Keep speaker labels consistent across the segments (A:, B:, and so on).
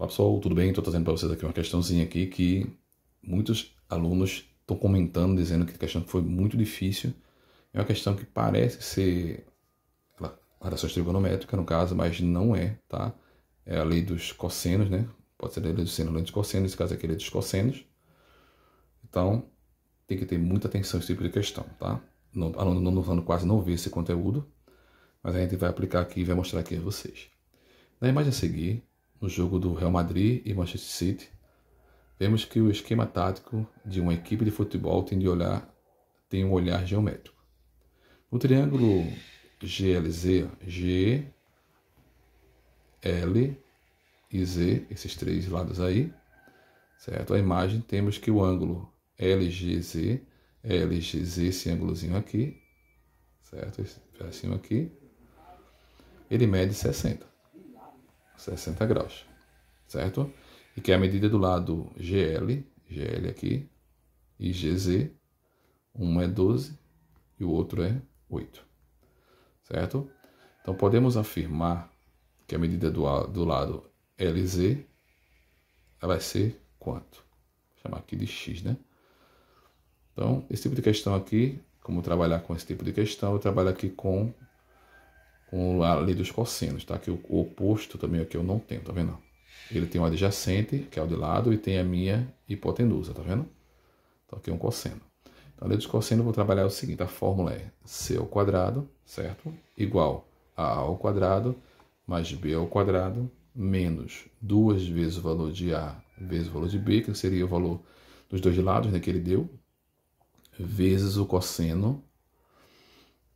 A: Olá pessoal, tudo bem? Estou trazendo para vocês aqui uma questãozinha aqui que muitos alunos estão comentando, dizendo que a questão foi muito difícil. É uma questão que parece ser relações trigonométricas, no caso, mas não é, tá? É a lei dos cossenos, né? Pode ser a lei dos senos, a lei dos cossenos, nesse caso aqui é a lei dos cossenos. Então, tem que ter muita atenção esse tipo de questão, tá? aluno não, não quase não vê esse conteúdo, mas a gente vai aplicar aqui e vai mostrar aqui a vocês. Na imagem a seguir, no jogo do Real Madrid e Manchester City, vemos que o esquema tático de uma equipe de futebol tem, de olhar, tem um olhar geométrico. No triângulo GLZ, G, L e Z, esses três lados aí, certo? A imagem temos que o ângulo LGZ, LGZ, esse ângulozinho aqui, certo? Esse pedacinho aqui, ele mede 60. 60 graus, certo? E que é a medida do lado GL, GL aqui, e GZ, um é 12 e o outro é 8, certo? Então podemos afirmar que a medida do, do lado LZ vai ser quanto? Vou chamar aqui de X, né? Então, esse tipo de questão aqui, como trabalhar com esse tipo de questão, eu trabalho aqui com com a lei dos cossenos, tá? Que o, oposto também aqui é eu não tenho, tá vendo? Ele tem o adjacente, que é o de lado, e tem a minha hipotenusa, tá vendo? Então aqui é um cosseno. Então a lei dos cossenos, eu vou trabalhar o seguinte, a fórmula é C ao quadrado, certo? Igual a A ao quadrado mais B ao quadrado menos duas vezes o valor de A vezes o valor de B, que seria o valor dos dois lados né, que ele deu, vezes o cosseno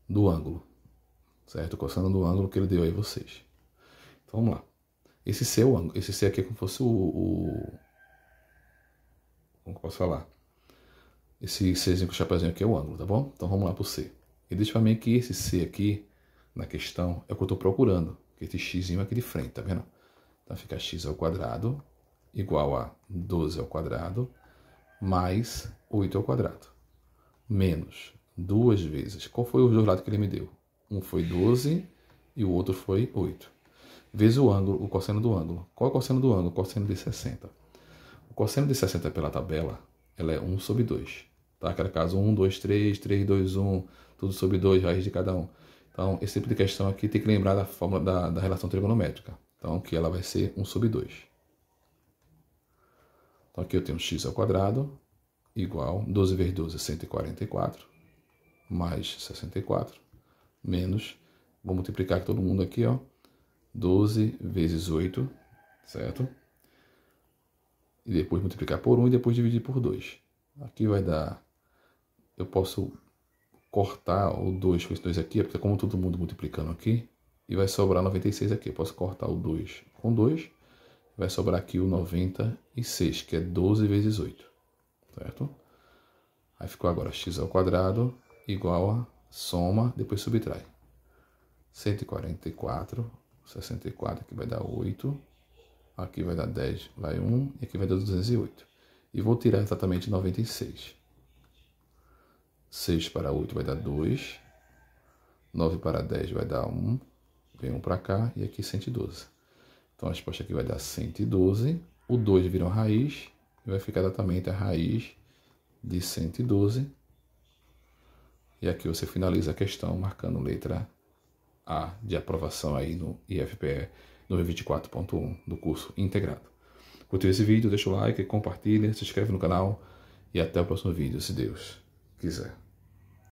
A: do ângulo certo? Coçando do ângulo que ele deu aí a vocês. Então vamos lá. Esse C, esse C aqui é como se fosse o, o... Como posso falar? Esse Czinho com o chapéuzinho aqui é o ângulo, tá bom? Então vamos lá pro C. E deixa pra mim que esse C aqui, na questão, é o que eu tô procurando. Que é esse xzinho aqui de frente, tá vendo? Então fica x ao quadrado igual a 12 ao quadrado mais 8 ao quadrado. Menos duas vezes. Qual foi o dois lados que ele me deu? Um foi 12 e o outro foi 8. Vezes o ângulo, o cosseno do ângulo. Qual é o cosseno do ângulo? Cosseno de 60. O cosseno de 60 pela tabela, ela é 1 sobre 2. Tá? Aquela caso 1, 2, 3, 3, 2, 1, tudo sobre 2, raiz de cada um. Então, esse tipo de questão aqui tem que lembrar da fórmula da, da relação trigonométrica. Então, que ela vai ser 1 sobre 2. Então, aqui eu tenho x ao quadrado igual 12 vezes 12 é 144 mais 64 menos, vou multiplicar todo mundo aqui, ó, 12 vezes 8, certo? E depois multiplicar por 1 e depois dividir por 2. Aqui vai dar, eu posso cortar o 2 com esse 2 aqui, porque como todo mundo multiplicando aqui, e vai sobrar 96 aqui. Eu posso cortar o 2 com 2, vai sobrar aqui o 96, que é 12 vezes 8, certo? Aí ficou agora x ao quadrado igual a soma, depois subtrai. 144, 64, aqui vai dar 8, aqui vai dar 10, vai 1, e aqui vai dar 208. E vou tirar exatamente 96. 6 para 8 vai dar 2, 9 para 10 vai dar 1, vem 1 para cá, e aqui 112. Então a resposta aqui vai dar 112, o 2 virou raiz, e vai ficar exatamente a raiz de 112, e aqui você finaliza a questão marcando letra A de aprovação aí no IFPE 2024.1 do curso integrado. Curtiu esse vídeo? Deixa o like, compartilha, se inscreve no canal e até o próximo vídeo, se Deus quiser.